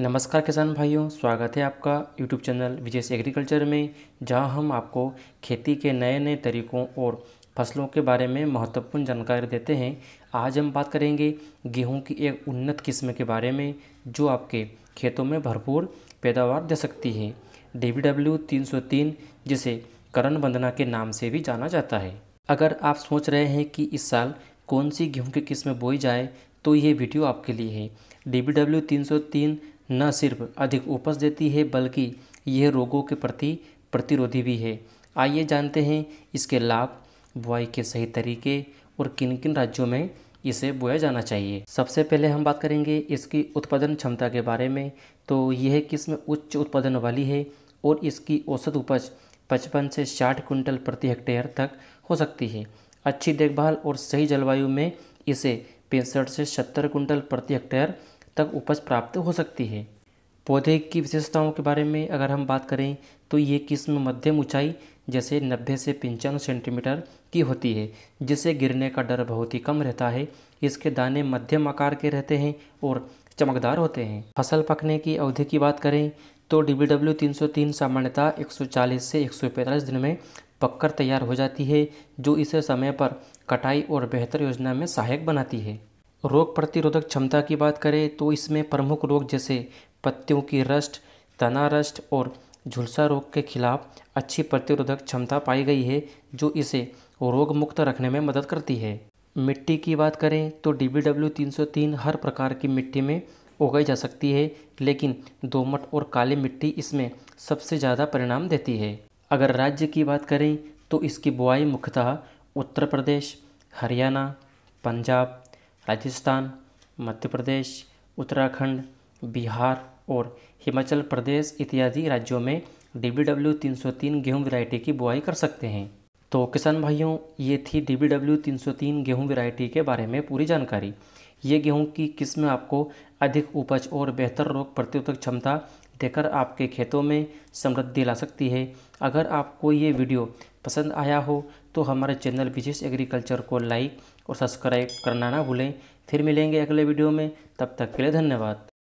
नमस्कार किसान भाइयों स्वागत है आपका यूट्यूब चैनल विजय एग्रीकल्चर में जहां हम आपको खेती के नए नए तरीकों और फसलों के बारे में महत्वपूर्ण जानकारी देते हैं आज हम बात करेंगे गेहूं की एक उन्नत किस्म के बारे में जो आपके खेतों में भरपूर पैदावार दे सकती है डी बी डब्ल्यू तीन सौ तीन जिसे करण वंदना के नाम से भी जाना जाता है अगर आप सोच रहे हैं कि इस साल कौन सी गेहूँ की किस्म बोई जाए तो ये वीडियो आपके लिए है डी बी डब्ल्यू तीन सौ तीन न सिर्फ अधिक उपज देती है बल्कि यह रोगों के प्रति प्रतिरोधी भी है आइए जानते हैं इसके लाभ बुआई के सही तरीके और किन किन राज्यों में इसे बोया जाना चाहिए सबसे पहले हम बात करेंगे इसकी उत्पादन क्षमता के बारे में तो यह किस्म उच्च उत्पादन वाली है और इसकी औसत उपज पचपन से साठ कुंटल प्रति हेक्टेयर तक हो सकती है अच्छी देखभाल और सही जलवायु में इसे पैंसठ से सत्तर कुंटल प्रति हेक्टेयर तक उपज प्राप्त हो सकती है पौधे की विशेषताओं के बारे में अगर हम बात करें तो ये किस्म मध्यम ऊंचाई जैसे 90 से पंचानवे सेंटीमीटर की होती है जिसे गिरने का डर बहुत ही कम रहता है इसके दाने मध्यम आकार के रहते हैं और चमकदार होते हैं फसल पकने की अवधि की बात करें तो डी बी डब्ल्यू तीन सौ तीन सामान्यतः एक सौ चालीस से एक सौ पैंतालीस दिन में पककर तैयार हो जाती है जो इसे समय पर कटाई और बेहतर योजना में सहायक बनाती है रोग प्रतिरोधक क्षमता की बात करें तो इसमें प्रमुख रोग जैसे पत्तियों की रस्ट तना रस्ट और झुलसा रोग के खिलाफ अच्छी प्रतिरोधक क्षमता पाई गई है जो इसे रोग मुक्त रखने में मदद करती है मिट्टी की बात करें तो डी बी डब्ल्यू तीन सौ तीन हर प्रकार की मिट्टी में उगाई जा सकती है लेकिन दोमट और काली मिट्टी इसमें सबसे ज़्यादा परिणाम देती है अगर राज्य की बात करें तो इसकी बुआई मुख्यतः उत्तर प्रदेश हरियाणा पंजाब राजस्थान मध्य प्रदेश उत्तराखंड बिहार और हिमाचल प्रदेश इत्यादि राज्यों में डी बी डब्ल्यू तीन सौ तीन गेहूँ वैरायटी की बुआई कर सकते हैं तो किसान भाइयों ये थी डी बी डब्ल्यू तीन सौ तीन गेहूँ वैरायटी के बारे में पूरी जानकारी ये गेहूँ की किस्म आपको अधिक उपज और बेहतर रोग प्रतिरोधक क्षमता देकर आपके खेतों में समृद्धि ला सकती है अगर आपको ये वीडियो पसंद आया हो तो हमारे चैनल विशेष एग्रीकल्चर को लाइक और सब्सक्राइब करना ना भूलें फिर मिलेंगे अगले वीडियो में तब तक के लिए धन्यवाद